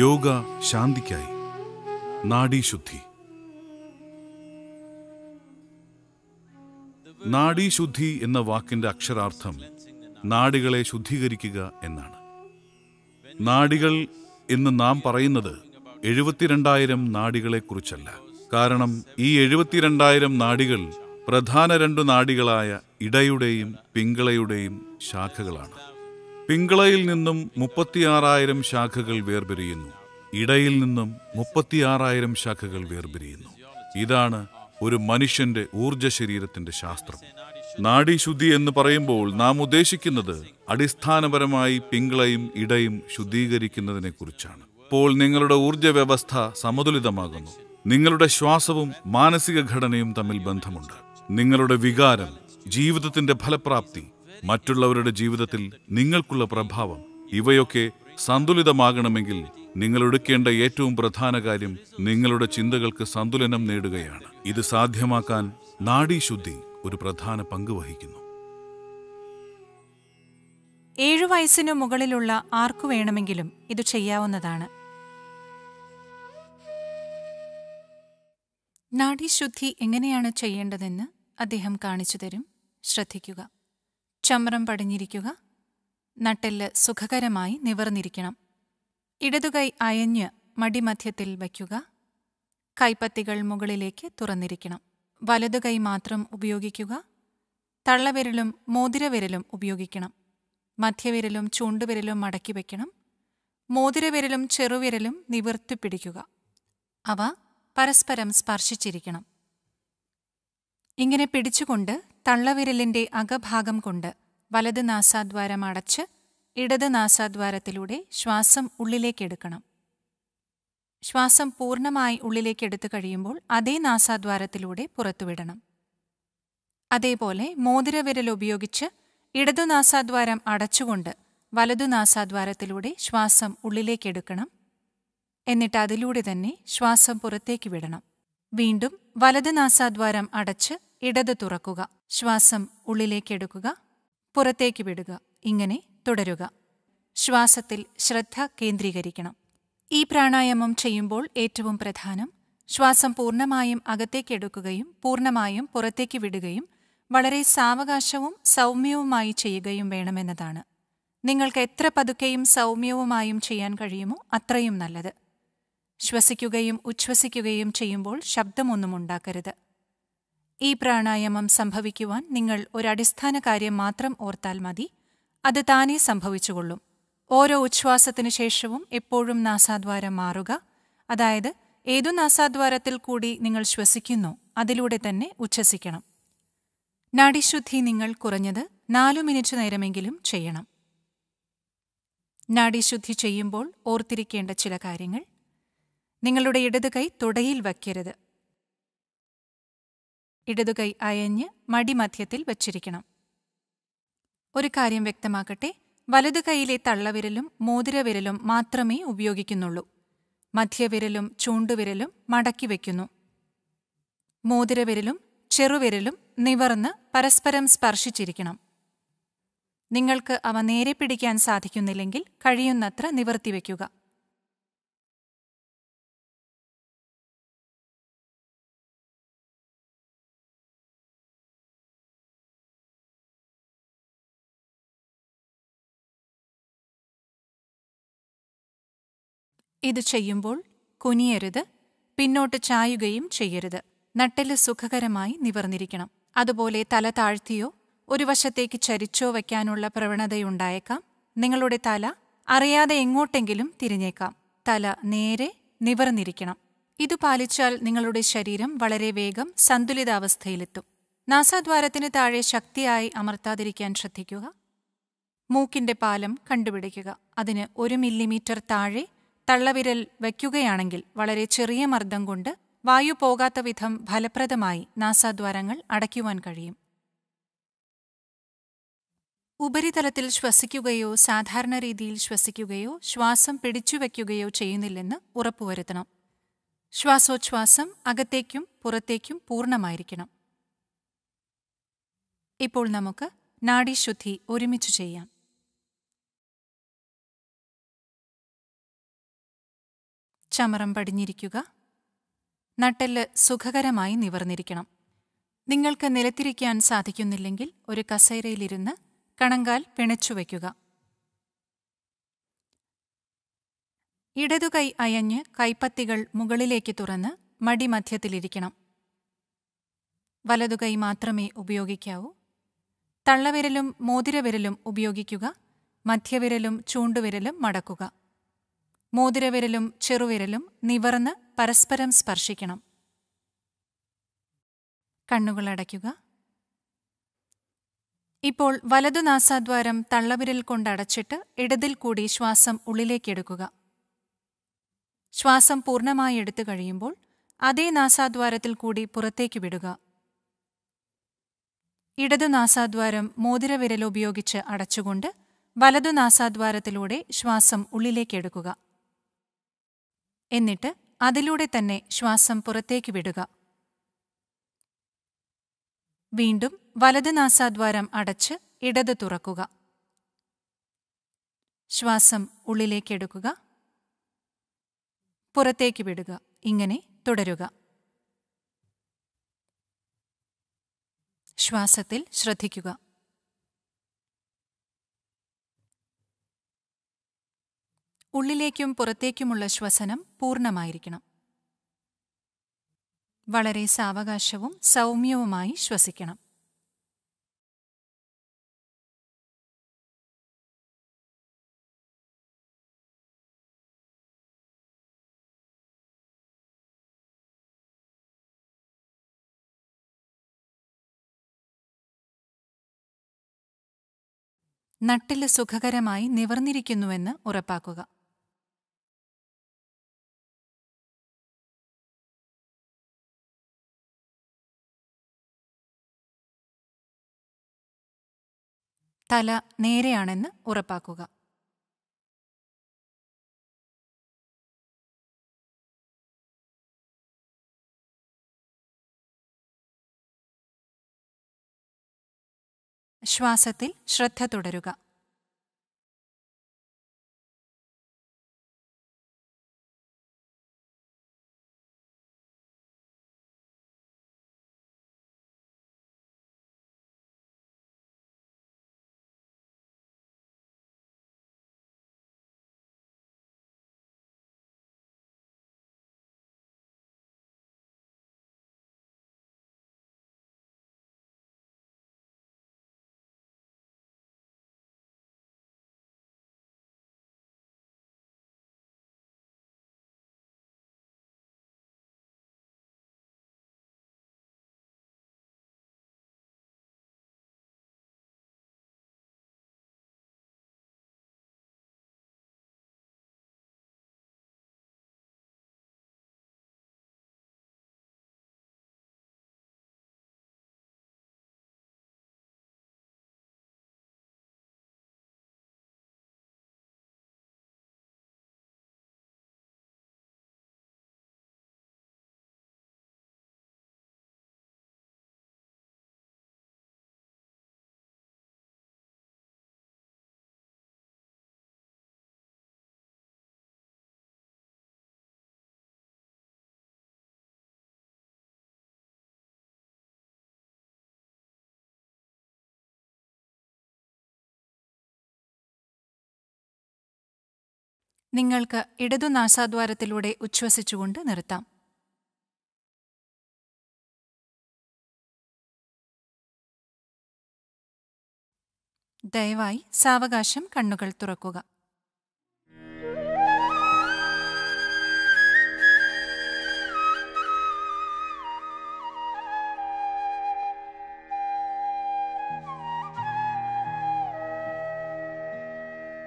യോഗ ശാന്തിക്കായി നാഡീശുദ്ധി നാഡീശുദ്ധി എന്ന വാക്കിന്റെ അക്ഷരാർത്ഥം നാടികളെ ശുദ്ധീകരിക്കുക എന്നാണ് നാടികൾ എന്ന് നാം പറയുന്നത് എഴുപത്തിരണ്ടായിരം നാടികളെക്കുറിച്ചല്ല കാരണം ഈ എഴുപത്തിരണ്ടായിരം നാടികൾ പ്രധാന രണ്ടു നാടികളായ ഇടയുടെയും പിങ്കളയുടെയും ശാഖകളാണ് പിങ്കളയിൽ നിന്നും മുപ്പത്തിയാറായിരം ശാഖകൾ വേർപിരിയുന്നു ഇടയിൽ നിന്നും മുപ്പത്തിയാറായിരം ശാഖകൾ വേർപിരിയുന്നു ഇതാണ് ഒരു മനുഷ്യന്റെ ഊർജ ശരീരത്തിന്റെ ശാസ്ത്രം നാഡീശുദ്ധി എന്ന് പറയുമ്പോൾ നാം ഉദ്ദേശിക്കുന്നത് അടിസ്ഥാനപരമായി പിങ്കളയും ഇടയും ശുദ്ധീകരിക്കുന്നതിനെ കുറിച്ചാണ് അപ്പോൾ നിങ്ങളുടെ ഊർജ വ്യവസ്ഥ സമതുലിതമാകുന്നു നിങ്ങളുടെ ശ്വാസവും മാനസിക ഘടനയും തമ്മിൽ ബന്ധമുണ്ട് നിങ്ങളുടെ വികാരം ജീവിതത്തിന്റെ ഫലപ്രാപ്തി മറ്റുള്ളവരുടെ ജീവിതത്തിൽ നിങ്ങൾക്കുള്ള പ്രഭാവം ഇവയൊക്കെ സന്തുലിതമാകണമെങ്കിൽ നിങ്ങൾ എടുക്കേണ്ട ഏറ്റവും പ്രധാന കാര്യം നിങ്ങളുടെ ചിന്തകൾക്ക് സന്തുലനം നേടുകയാണ് ഇത് സാധ്യമാക്കാൻ നാഡീശുദ്ധി ഒരു പ്രധാന പങ്ക് വഹിക്കുന്നു ഏഴു വയസ്സിനു മുകളിലുള്ള ആർക്കു വേണമെങ്കിലും ഇത് ചെയ്യാവുന്നതാണ് നാഡീശുദ്ധി എങ്ങനെയാണ് ചെയ്യേണ്ടതെന്ന് അദ്ദേഹം കാണിച്ചു തരും ശ്രദ്ധിക്കുക ചമ്രം പടിഞ്ഞിരിക്കുക നട്ടെല്ല് സുഖകരമായി നിവർന്നിരിക്കണം ഇടതുകൈ അയഞ്ഞ് മടിമധ്യത്തിൽ വയ്ക്കുക കൈപ്പത്തികൾ മുകളിലേക്ക് തുറന്നിരിക്കണം വലതുകൈ മാത്രം ഉപയോഗിക്കുക തള്ളവിരലും മോതിരവിരലും ഉപയോഗിക്കണം മധ്യവിരലും ചൂണ്ടുവിരലും മടക്കി വയ്ക്കണം മോതിരവിരലും ചെറുവിരലും നിവർത്തി പിടിക്കുക അവ പരസ്പരം സ്പർശിച്ചിരിക്കണം ഇങ്ങനെ പിടിച്ചുകൊണ്ട് തള്ളവിരലിന്റെ അകഭാഗം കൊണ്ട് വലത് നാസാദ്വാരം അടച്ച് ഇടത് നാസാദ്വാരത്തിലൂടെ ശ്വാസം ഉള്ളിലേക്കെടുക്കണം ശ്വാസം പൂർണ്ണമായി ഉള്ളിലേക്കെടുത്തു കഴിയുമ്പോൾ അതേ നാസാദ്വാരത്തിലൂടെ പുറത്തുവിടണം അതേപോലെ മോതിരവിരൽ ഉപയോഗിച്ച് ഇടതു നാസാദ്വാരം അടച്ചുകൊണ്ട് വലതു നാസാദ്വാരത്തിലൂടെ ശ്വാസം ഉള്ളിലേക്കെടുക്കണം എന്നിട്ട് അതിലൂടെ തന്നെ ശ്വാസം പുറത്തേക്ക് വിടണം വീണ്ടും വലത് നാസാദ്വാരം അടച്ച് ഇടത് തുറക്കുക ശ്വാസം ഉള്ളിലേക്കെടുക്കുക പുറത്തേക്ക് വിടുക ഇങ്ങനെ തുടരുക ശ്വാസത്തിൽ ശ്രദ്ധ കേന്ദ്രീകരിക്കണം ഈ പ്രാണായാമം ചെയ്യുമ്പോൾ ഏറ്റവും പ്രധാനം ശ്വാസം പൂർണ്ണമായും അകത്തേക്കെടുക്കുകയും പൂർണ്ണമായും പുറത്തേക്ക് വിടുകയും വളരെ സാവകാശവും സൗമ്യവുമായി ചെയ്യുകയും വേണമെന്നതാണ് നിങ്ങൾക്ക് എത്ര പതുക്കെയും സൗമ്യവുമായും ചെയ്യാൻ കഴിയുമോ അത്രയും നല്ലത് ശ്വസിക്കുകയും ഉച്ഛ്വസിക്കുകയും ചെയ്യുമ്പോൾ ശബ്ദമൊന്നും ഉണ്ടാക്കരുത് ഈ പ്രാണായാമം സംഭവിക്കുവാൻ നിങ്ങൾ ഒരടിസ്ഥാന കാര്യം മാത്രം ഓർത്താൽ മതി അത് താനേ സംഭവിച്ചുകൊള്ളും ഓരോ ഉച്ഛ്വാസത്തിനു ശേഷവും എപ്പോഴും നാസാദ്വാരം മാറുക അതായത് ഏതു നാസാദ്വാരത്തിൽ കൂടി നിങ്ങൾ ശ്വസിക്കുന്നു അതിലൂടെ തന്നെ ഉച്ഛസിക്കണം നാഡിശുദ്ധി നിങ്ങൾ കുറഞ്ഞത് നാലു മിനിറ്റ് നേരമെങ്കിലും ചെയ്യണം നാഡിശുദ്ധി ചെയ്യുമ്പോൾ ഓർത്തിരിക്കേണ്ട ചില കാര്യങ്ങൾ നിങ്ങളുടെ ഇടതു കൈ തുടയിൽ വയ്ക്കരുത് ഇടതുകൈ അയഞ്ഞ് മടിമധ്യത്തിൽ വച്ചിരിക്കണം ഒരു കാര്യം വ്യക്തമാക്കട്ടെ വലതു കൈയിലെ തള്ളവിരലും മോതിരവിരലും മാത്രമേ ഉപയോഗിക്കുന്നുള്ളൂ മധ്യവിരലും ചൂണ്ടുവിരലും മടക്കി വയ്ക്കുന്നു മോതിരവിരലും ചെറുവിരലും നിവർന്ന് പരസ്പരം സ്പർശിച്ചിരിക്കണം നിങ്ങൾക്ക് അവ നേരെ പിടിക്കാൻ സാധിക്കുന്നില്ലെങ്കിൽ കഴിയുന്നത്ര നിവർത്തിവെക്കുക ഇത് ചെയ്യുമ്പോൾ കുനിയരുത് പിന്നോട്ട് ചായുകയും ചെയ്യരുത് നട്ടല് സുഖകരമായി നിവർന്നിരിക്കണം അതുപോലെ തല താഴ്ത്തിയോ ഒരു വശത്തേക്ക് ചരിച്ചോ വയ്ക്കാനുള്ള പ്രവണതയുണ്ടായേക്കാം നിങ്ങളുടെ തല അറിയാതെ എങ്ങോട്ടെങ്കിലും തിരിഞ്ഞേക്കാം തല നേരെ നിവർന്നിരിക്കണം ഇത് പാലിച്ചാൽ നിങ്ങളുടെ ശരീരം വളരെ വേഗം സന്തുലിതാവസ്ഥയിലെത്തും നാസാദ്വാരത്തിന് താഴെ ശക്തിയായി അമർത്താതിരിക്കാൻ ശ്രദ്ധിക്കുക മൂക്കിന്റെ പാലം കണ്ടുപിടിക്കുക അതിന് ഒരു മില്ലിമീറ്റർ താഴെ തള്ളവിരൽ വയ്ക്കുകയാണെങ്കിൽ വളരെ ചെറിയ മർദ്ദം കൊണ്ട് വായു പോകാത്ത വിധം ഫലപ്രദമായി നാസാദ്വാരങ്ങൾ അടയ്ക്കുവാൻ കഴിയും ഉപരിതലത്തിൽ ശ്വസിക്കുകയോ സാധാരണ രീതിയിൽ ശ്വസിക്കുകയോ ശ്വാസം പിടിച്ചുവെക്കുകയോ ചെയ്യുന്നില്ലെന്ന് ഉറപ്പുവരുത്തണം ശ്വാസോച്ഛ്വാസം അകത്തേക്കും പുറത്തേക്കും പൂർണ്ണമായിരിക്കണം ഇപ്പോൾ നമുക്ക് നാഡീശുദ്ധി ഒരുമിച്ച് ചെയ്യാം ചമറം പടിഞ്ഞിരിക്കുക നട്ടെല്ല് സുഖകരമായി നിവർന്നിരിക്കണം നിങ്ങൾക്ക് നിലത്തിരിക്കാൻ സാധിക്കുന്നില്ലെങ്കിൽ ഒരു കസേരയിലിരുന്ന് കണങ്കാൽ പിണച്ചുവയ്ക്കുക ഇടതുകൈ അയഞ്ഞ് കൈപ്പത്തികൾ മുകളിലേക്ക് തുറന്ന് മടിമധ്യത്തിലിരിക്കണം വലതുകൈ മാത്രമേ ഉപയോഗിക്കാവൂ തള്ളവിരലും മോതിരവിരലും ഉപയോഗിക്കുക മധ്യവിരലും ചൂണ്ടുവിരലും മടക്കുക മോതിരവിരലും ചെറുവിരലും നിവർന്ന് പരസ്പരം സ്പർശിക്കണം കണ്ണുകൾ അടയ്ക്കുക ഇപ്പോൾ വലതു നാസാദ്വാരം തള്ളവിരൽ കൊണ്ടടച്ചിട്ട് ഇടതിൽ കൂടി ശ്വാസം ഉള്ളിലേക്കെടുക്കുക ശ്വാസം പൂർണ്ണമായി എടുത്തു കഴിയുമ്പോൾ അതേ നാസാദ്വാരത്തിൽ കൂടി പുറത്തേക്ക് വിടുക ഇടതു നാസാദ്വാരം മോതിരവിരൽ ഉപയോഗിച്ച് അടച്ചുകൊണ്ട് വലതു നാസാദ്വാരത്തിലൂടെ ശ്വാസം ഉള്ളിലേക്കെടുക്കുക എന്നിട്ട് അതിലൂടെ തന്നെ ശ്വാസം പുറത്തേക്ക് വിടുക വീണ്ടും വലത് നാസാദ്വാരം അടച്ച് ഇടത് തുറക്കുക ശ്വാസം ഉള്ളിലേക്കെടുക്കുക പുറത്തേക്ക് വിടുക ഇങ്ങനെ തുടരുക ശ്വാസത്തിൽ ശ്രദ്ധിക്കുക ഉള്ളിലേക്കും പുറത്തേക്കുമുള്ള ശ്വസനം പൂർണ്ണമായിരിക്കണം വളരെ സാവകാശവും സൗമ്യവുമായി ശ്വസിക്കണം നട്ടില് സുഖകരമായി നിവർന്നിരിക്കുന്നുവെന്ന് ഉറപ്പാക്കുക തല നേരെയാണെന്ന് ഉറപ്പാക്കുക ശ്വാസത്തിൽ ശ്രദ്ധ തുടരുക നിങ്ങൾക്ക് ഇടതു നാസാദ്വാരത്തിലൂടെ ഉച്ഛ്വസിച്ചുകൊണ്ട് നിർത്താം ദയവായി സാവകാശം കണ്ണുകൾ തുറക്കുക